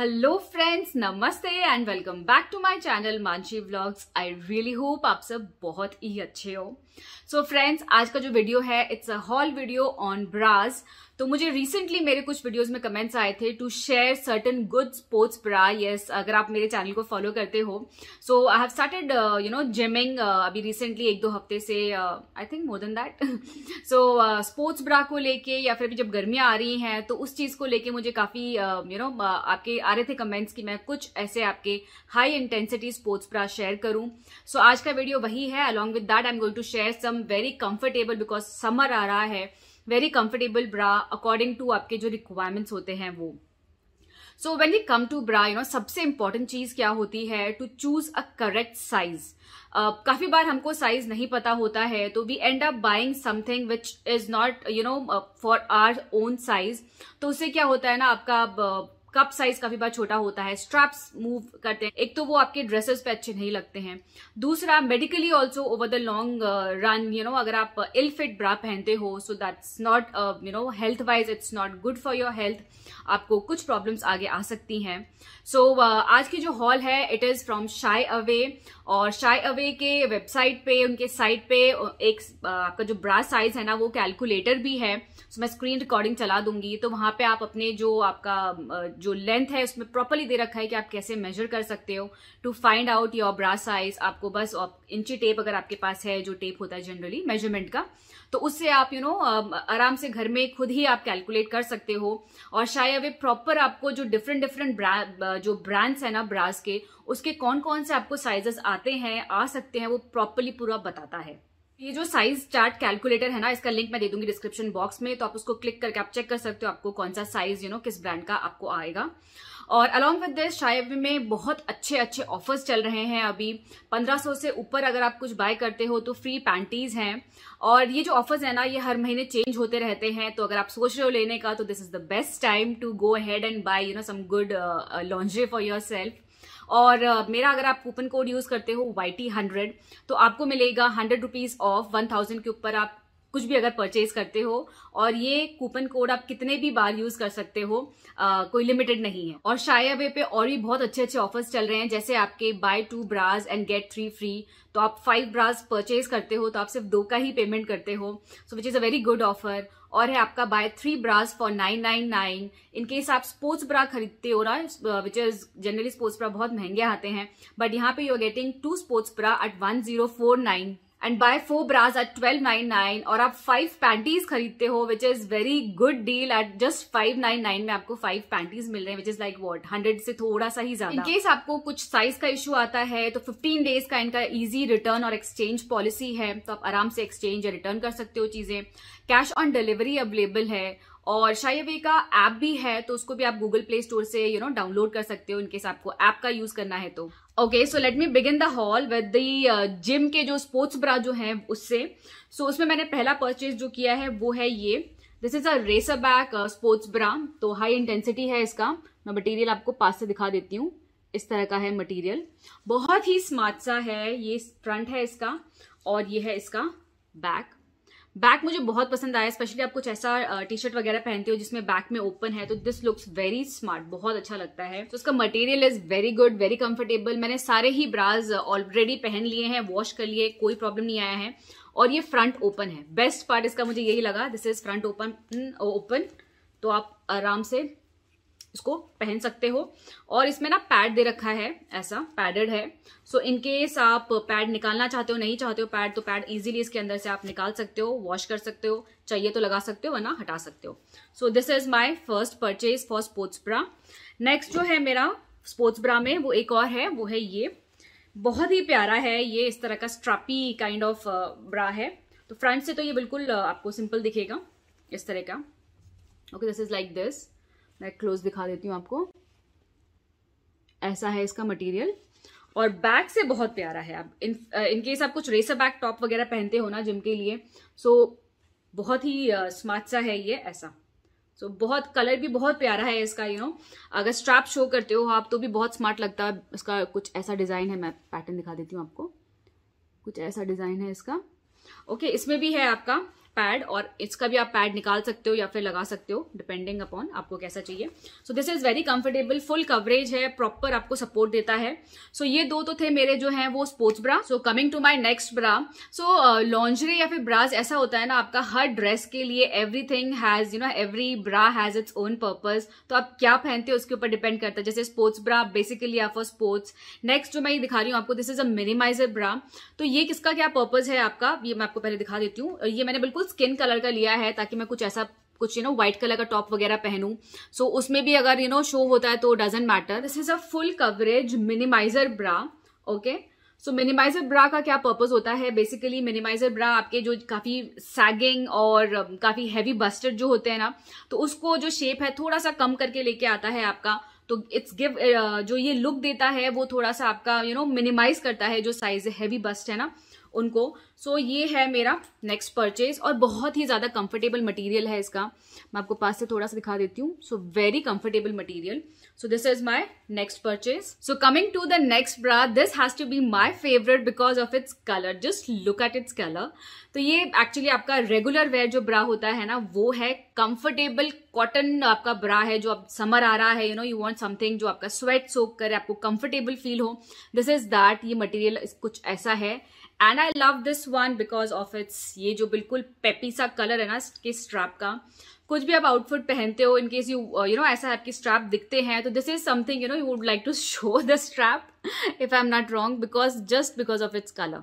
Hello friends नमस्ते and welcome back to my channel Manshi vlogs I really hope आप सब बहुत ही अच्छे हो सो so फ्रेंड्स आज का जो वीडियो है it's a haul video on bras तो मुझे रिसेंटली मेरे कुछ वीडियोस में कमेंट्स आए थे to share certain good sports bra yes अगर आप मेरे चैनल को फॉलो करते हो so I have started you know gymming अभी रिसेंटली एक दो हफ्ते से I think more than that so sports bra को लेके या फिर अभी जब गर्मियां आ रही हैं तो उस चीज़ को लेके मुझे काफ़ी यू नो आपके आ रहे थे कमेंट्स कि मैं कुछ ऐसे आपके high intensity sports bra share करूँ सो so, आज का वीडियो वही है along with that I am going to share some very comfortable because summer आ रहा है very comfortable bra according to आपके जो रिक्वायरमेंट्स होते हैं वो so when you come to bra you know सबसे इंपॉर्टेंट चीज क्या होती है to choose a correct size काफी बार हमको साइज नहीं पता होता है तो we end up buying something which is not you know for our own size तो उससे क्या होता है ना आपका uh, कप साइज काफी बार छोटा होता है स्ट्रैप्स मूव करते हैं एक तो वो आपके ड्रेसेस पे अच्छे नहीं लगते हैं दूसरा medically also over the long run you know अगर आप इल फिट ब्रा पहनते हो so that's not you know health wise it's not good for your health आपको कुछ प्रॉब्लम्स आगे आ सकती हैं सो so, uh, आज की जो हॉल है it is from Shyaway और शाई अवे के वेबसाइट पे उनके साइट पे uh, एक uh, आपका जो ब्रा साइज है ना वो कैलकुलेटर भी है सो so, मैं स्क्रीन रिकॉर्डिंग चला दूंगी तो वहां पे आप अपने जो आपका uh, जो लेंथ है उसमें प्रॉपरली दे रखा है कि आप कैसे मेजर कर सकते हो to find out your bra size आपको बस इंची टेप अगर आपके पास है जो टेप होता है जनरली मेजरमेंट का तो उससे आप यू you नो know, आराम से घर में खुद ही आप कैलकुलेट कर सकते हो और शायद वे प्रॉपर आपको जो डिफरेंट डिफरेंट जो ब्रांड्स है ना ब्रास के उसके कौन कौन से आपको साइजेस आते हैं आ सकते हैं वो प्रॉपरली पूरा बताता है ये जो साइज चार्ट कैलकुलेटर है ना इसका लिंक मैं दे दूंगी डिस्क्रिप्शन बॉक्स में तो आप उसको क्लिक करके आप चेक कर सकते हो आपको कौन सा साइज यू नो किस ब्रांड का आपको आएगा और अलॉन्ग विद दिस शायद में बहुत अच्छे अच्छे ऑफर्स चल रहे हैं अभी 1500 से ऊपर अगर आप कुछ बाय करते हो तो फ्री पैंटीज हैं और ये जो ऑफर्स है ना ये हर महीने चेंज होते रहते हैं तो अगर आप सोच रहे हो लेने का तो this is the best time to go ahead and buy you know some good laundry for yourself और मेरा अगर आप कूपन कोड यूज करते हो वाई टी हंड्रेड तो आपको मिलेगा hundred rupees off one thousand के ऊपर आप कुछ भी अगर परचेज करते हो और ये कूपन कोड आप कितने भी बार यूज कर सकते हो आ, कोई लिमिटेड नहीं है और शाया वे पे और भी बहुत अच्छे अच्छे ऑफर्स चल रहे हैं जैसे आपके buy two bras and get three free तो आप फाइव ब्राज परचेज करते हो तो आप सिर्फ दो का ही पेमेंट करते हो so which is a very good offer और है आपका buy three bras for nine nine nine in case आप स्पोर्ट्स ब्रा खरीदते हो ना which is generally sports bra बहुत महंगे आते हैं बट यहाँ पे you are getting two sports bra at one zero four nine and buy four bras at twelve nine nine और आप फाइव पैंटीज खरीदते हो which is very good deal at just five nine nine में आपको five panties मिल रहे हैं which is like what hundred से थोड़ा सा ही ज्यादा इनकेस आपको कुछ साइज का इशू आता है तो फिफ्टीन डेज का इनका इजी रिटर्न और एक्सचेंज पॉलिसी है तो आप आराम से एक्सचेंज या रिटर्न कर सकते हो चीजें कैश ऑन डिलीवरी अवेलेबल है और शायद वे का ऐप भी है तो उसको भी आप गूगल प्ले स्टोर से यू नो डाउनलोड कर सकते हो साथ आपको ऐप का यूज करना है तो okay so let me begin the haul with the gym के जो स्पोर्ट्स ब्रा जो है उससे सो so, उसमें मैंने पहला परचेज जो किया है वो है ये this is a racerback sports bra तो हाई इंटेंसिटी है इसका मैं मटीरियल आपको पास से दिखा देती हूँ इस तरह का है मटीरियल बहुत ही स्मार्ट सा है ये फ्रंट है इसका और ये है इसका बैक बैक मुझे बहुत पसंद आया स्पेशली आप कुछ ऐसा टी शर्ट वगैरह पहनते हो जिसमें बैक में ओपन है तो दिस लुक्स वेरी स्मार्ट बहुत अच्छा लगता है तो उसका material is very good very comfortable मैंने सारे ही ब्राज ऑलरेडी पहन लिए हैं वॉश कर लिए कोई प्रॉब्लम नहीं आया है और ये फ्रंट ओपन है बेस्ट पार्ट इसका मुझे यही लगा this is front open open तो आप आराम से इसको पहन सकते हो और इसमें ना पैड दे रखा है ऐसा पैडेड है सो so, इनकेस आप पैड निकालना चाहते हो नहीं चाहते हो पैड तो पैड इजीली इसके अंदर से आप निकाल सकते हो वॉश कर सकते हो चाहिए तो लगा सकते हो वरना हटा सकते हो so this is my first purchase for sports bra next जो है मेरा स्पोर्ट्स ब्रा में वो एक और है वो है ये बहुत ही प्यारा है ये इस तरह का स्ट्रापी काइंड ऑफ ब्रा है तो फ्रंट से तो ये बिल्कुल uh, आपको सिंपल दिखेगा इस तरह का okay this is like this मैं क्लोज दिखा देती हूँ आपको ऐसा है इसका मटेरियल और बैक से बहुत प्यारा है आप इन इनकेस आप कुछ रेसर बैक टॉप वगैरह पहनते हो ना जिम के लिए सो बहुत ही स्मार्ट सा है ये ऐसा सो बहुत कलर भी बहुत प्यारा है इसका यू नो अगर स्ट्रैप शो करते हो आप तो भी बहुत स्मार्ट लगता है इसका कुछ ऐसा डिज़ाइन है मैं पैटर्न दिखा देती हूँ आपको कुछ ऐसा डिज़ाइन है इसका ओके okay, इसमें भी है आपका पैड और इसका भी आप पैड निकाल सकते हो या फिर लगा सकते हो डिपेंडिंग अपॉन आपको कैसा चाहिए so this is very comfortable full coverage है प्रॉपर आपको सपोर्ट देता है सो so, ये दो तो थे मेरे जो हैं वो sports bra so coming to my next bra so lingerie या फिर ब्राज ऐसा होता है ना आपका हर ड्रेस के लिए everything has you know every bra has its own purpose तो आप क्या पहनते हो उसके ऊपर डिपेंड करता है जैसे स्पोर्ट्स ब्रा बेसिकली आप फॉर स्पोर्ट्स नेक्स्ट जो मैं ये दिखा रही हूँ आपको this is a minimizer bra तो ये किसका क्या पर्पज है आपका ये मैं आपको पहले दिखा देती हूँ ये मैंने बिल्कुल बिल्कुल स्किन कलर का लिया है ताकि मैं कुछ ऐसा कुछ यू नो व्हाइट कलर का टॉप वगैरह पहनूं सो so, उसमें भी अगर यू नो शो होता है तो doesn't matter this is a full coverage minimizer bra okay so minimizer bra का क्या पर्पज होता है बेसिकली मिनिमाइजर ब्रा आपके जो काफ़ी सैगिंग और काफ़ी हैवी बस्टर्ड जो होते हैं ना तो उसको जो शेप है थोड़ा सा कम करके लेके आता है आपका तो इट्स गिव uh, जो ये लुक देता है वो थोड़ा सा आपका यू नो मिनिमाइज करता है जो साइज हैवी बस्ट है ना उनको सो so, ये है मेरा नेक्स्ट परचेज और बहुत ही ज़्यादा कंफर्टेबल मटेरियल है इसका मैं आपको पास से थोड़ा सा दिखा देती हूँ so very comfortable material So this is my next purchase. So coming to the next bra, this has to be my favorite because of its color. Just look at its color. तो ये actually आपका regular wear जो ब्रा होता है ना वो है comfortable cotton आपका ब्रा है जो अब समर आ रहा है you know you want something जो आपका स्वेट सोक करे आपको कंफर्टेबल फील हो दिस इज दैट ये मटेरियल कुछ ऐसा है and I love this one because of its ये जो बिल्कुल पेपी सा कलर है ना इसके स्ट्रैप का कुछ भी आप आउटफिट पहनते हो इनकेस यू यू नो ऐसा आपकी स्ट्रैप दिखते हैं तो this is something you know you would like to show the strap if I am not wrong because just because of its colour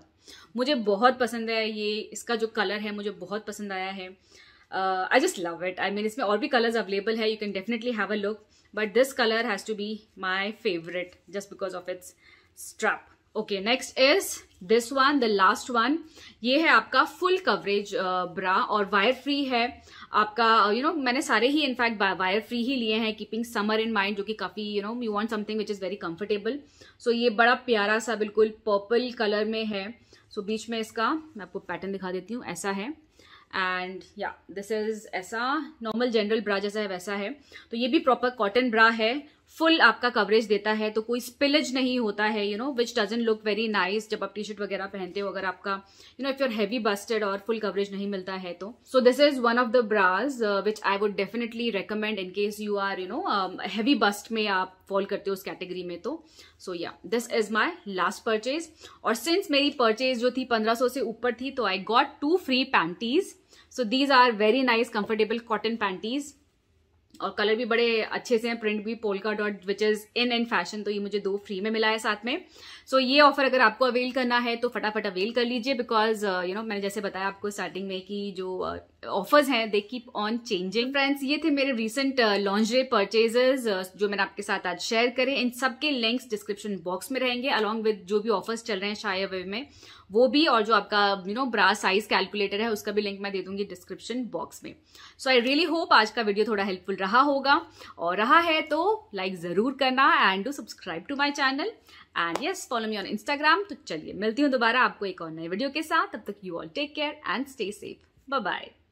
मुझे बहुत पसंद है ये इसका जो कलर है मुझे बहुत पसंद आया है I just love it I mean इसमें और भी कलर्स अवेलेबल है you can definitely have a look but this colour has to be my favourite just because of its strap okay next is this one the last one ये है आपका full coverage ब्रा और wire free है आपका you uh, you know know, मैंने सारे ही in fact wire free ही लिए हैं कीपिंग समर इन माइंड जो कि काफ़ी you know you want something which is very comfortable so ये बड़ा प्यारा सा बिल्कुल पर्पल कलर में है सो so, बीच में इसका मैं आपको पैटर्न दिखा देती हूँ ऐसा है एंड या दिस इज ऐसा नॉर्मल जनरल ब्रा जैसा है वैसा है तो ये भी प्रॉपर कॉटन ब्रा है फुल आपका कवरेज देता है तो कोई स्पिलेज नहीं होता है you know which doesn't look very nice जब आप टी शर्ट वगैरह पहनते हो अगर आपका you know if your heavy busted और फुल कवरेज नहीं मिलता है तो so this is one of the bras which I would definitely recommend in case you are you know heavy bust में आप फॉल करते हो उस कैटेगरी में तो so yeah this is my last purchase और सिंस मेरी परचेज जो थी पंद्रह सौ से ऊपर थी तो I got two free panties so these are very nice comfortable cotton panties और कलर भी बड़े अच्छे से हैं प्रिंट भी polka dot which is in and fashion तो ये मुझे दो फ्री में मिला है साथ में सो so, ये ऑफर अगर आपको अवेल करना है तो फटाफट अवेल कर लीजिए बिकॉज यू नो मैंने जैसे बताया आपको स्टार्टिंग में कि जो ऑफर्स uh, हैं they keep on changing friends ये थे मेरे रिसेंट लॉन्जरे परचेजेस जो मैंने आपके साथ आज शेयर करे इन सबके लिंक्स डिस्क्रिप्शन बॉक्स में रहेंगे अलॉन्ग विद जो भी ऑफर्स चल रहे हैं शाय वे में वो भी और जो आपका you know bra size calculator है उसका भी लिंक मैं दे दूंगी डिस्क्रिप्शन बॉक्स में सो आई रियली होप आज का वीडियो थोड़ा हेल्पफुल रहा रहा होगा और रहा है तो लाइक ज़रूर करना and do subscribe to my channel and yes follow me on Instagram तो चलिए मिलती हूँ दोबारा आपको एक और नए वीडियो के साथ तब तक you all take care and stay safe bye